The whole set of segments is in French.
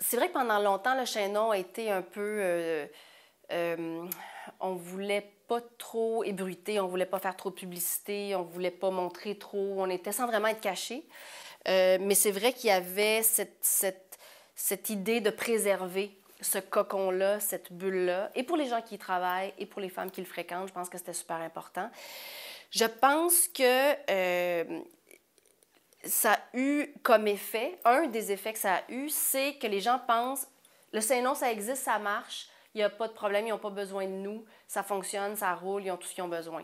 c'est vrai que pendant longtemps, le chaînon a été un peu. Euh, ne euh, on voulait pas trop ébruiter, on voulait pas faire trop de publicité, on voulait pas montrer trop, on était sans vraiment être caché. Euh, mais c'est vrai qu'il y avait cette, cette, cette, idée de préserver ce cocon-là, cette bulle-là, et pour les gens qui y travaillent, et pour les femmes qui le fréquentent, je pense que c'était super important. Je pense que euh, ça a eu comme effet, un des effets que ça a eu, c'est que les gens pensent le saint ça existe, ça marche, il n'y a pas de problème, ils n'ont pas besoin de nous, ça fonctionne, ça roule, ils ont tout ce qu'ils ont besoin.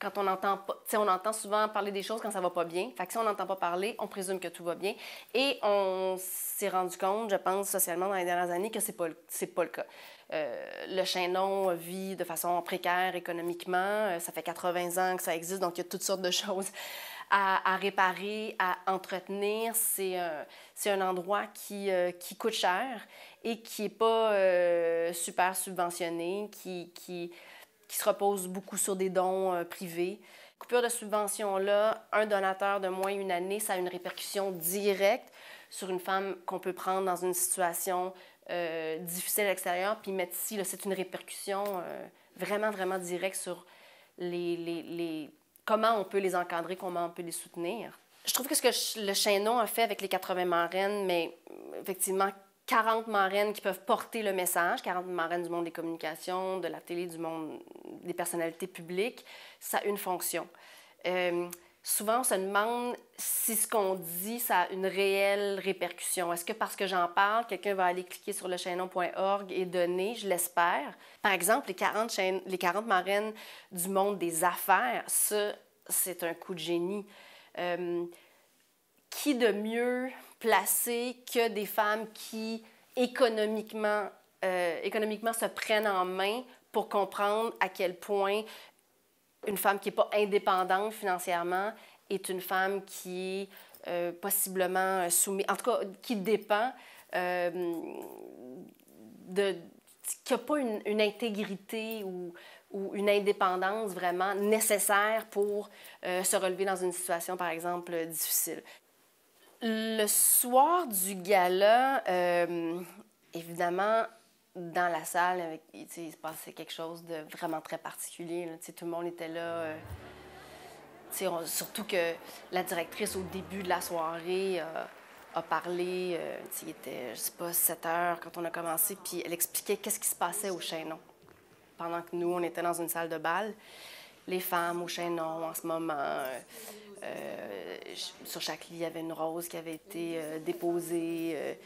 Quand on entend pas, on entend souvent parler des choses quand ça va pas bien. Fait si on n'entend pas parler, on présume que tout va bien. Et on s'est rendu compte, je pense, socialement dans les dernières années, que c'est pas, pas le cas. Euh, le chaînon vit de façon précaire économiquement. Euh, ça fait 80 ans que ça existe, donc il y a toutes sortes de choses à, réparer, à entretenir. C'est un, un, endroit qui, euh, qui, coûte cher et qui n'est pas euh, super subventionné, qui, qui, qui, se repose beaucoup sur des dons euh, privés. Coupure de subvention-là, un donateur de moins une année, ça a une répercussion directe sur une femme qu'on peut prendre dans une situation difficile à l'extérieur, puis mettre ici, c'est une répercussion vraiment, vraiment directe sur les, les, les, comment on peut les encadrer, comment on peut les soutenir. Je trouve que ce que le Chaînon a fait avec les 80 marraines, mais effectivement, 40 marraines qui peuvent porter le message, 40 marraines du monde des communications, de la télé, du monde des personnalités publiques, ça a une fonction. Euh, souvent, on se demande si ce qu'on dit, ça a une réelle répercussion. Est-ce que parce que j'en parle, quelqu'un va aller cliquer sur le chaînon.org et donner, je l'espère. Par exemple, les 40, chaînes, les 40 marraines du monde des affaires, ça, c'est un coup de génie. Euh, qui de mieux placé que des femmes qui euh, économiquement se prennent en main pour comprendre à quel point une femme qui n'est pas indépendante financièrement est une femme qui est euh, possiblement euh, soumise, en tout cas qui dépend euh, de qui n'a pas une, intégrité ou, ou, une indépendance vraiment nécessaire pour se relever dans une situation, par exemple, difficile. Le soir du gala, évidemment, dans la salle, il se passait quelque chose de vraiment très particulier. tout le monde était là. Euh, surtout que la directrice, au début de la soirée, euh, a parlé, euh, il était, je sais pas, 7 heures quand on a commencé, puis elle expliquait qu'est-ce qui se passait au Chaînon. Pendant que nous, on était dans une salle de bal, les femmes au Chaînon, en ce moment, sur chaque lit, il y avait une rose qui avait été déposée.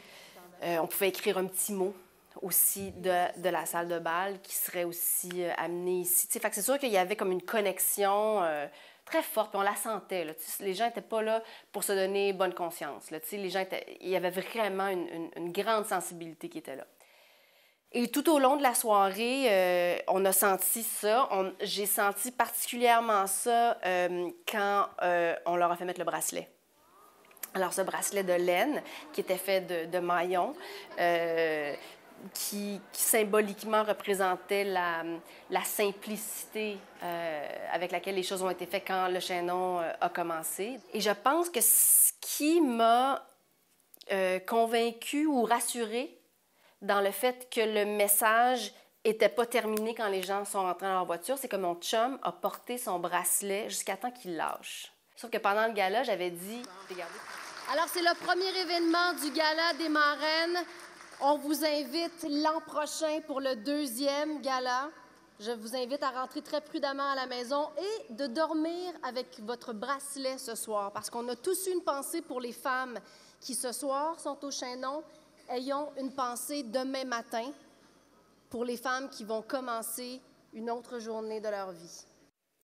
on pouvait écrire un petit mot aussi de, de, la salle de bal qui serait aussi euh, amenée ici. c'est sûr qu'il y avait comme une connexion euh, très forte, puis on la sentait. les gens n'étaient pas là pour se donner bonne conscience. les gens il y avait vraiment une, grande sensibilité qui était là. Et tout au long de la soirée, euh, on a senti ça. j'ai senti particulièrement ça quand on leur a fait mettre le bracelet. Alors, ce bracelet de laine qui était fait de, de maillons, qui, symboliquement représentait la, simplicité euh, avec laquelle les choses ont été faites quand le chaînon euh, a commencé. Et je pense que ce qui m'a euh, convaincue ou rassurée dans le fait que le message était pas terminé quand les gens sont rentrés dans leur voiture, c'est que mon chum a porté son bracelet jusqu'à temps qu'il lâche. Sauf que pendant le gala, j'avais dit... Alors, c'est le premier événement du gala des marraines. On vous invite l'an prochain pour le deuxième gala. Je vous invite à rentrer très prudemment à la maison et de dormir avec votre bracelet ce soir, parce qu'on a tous une pensée pour les femmes qui ce soir sont au Chaînon. Ayons une pensée demain matin pour les femmes qui vont commencer une autre journée de leur vie.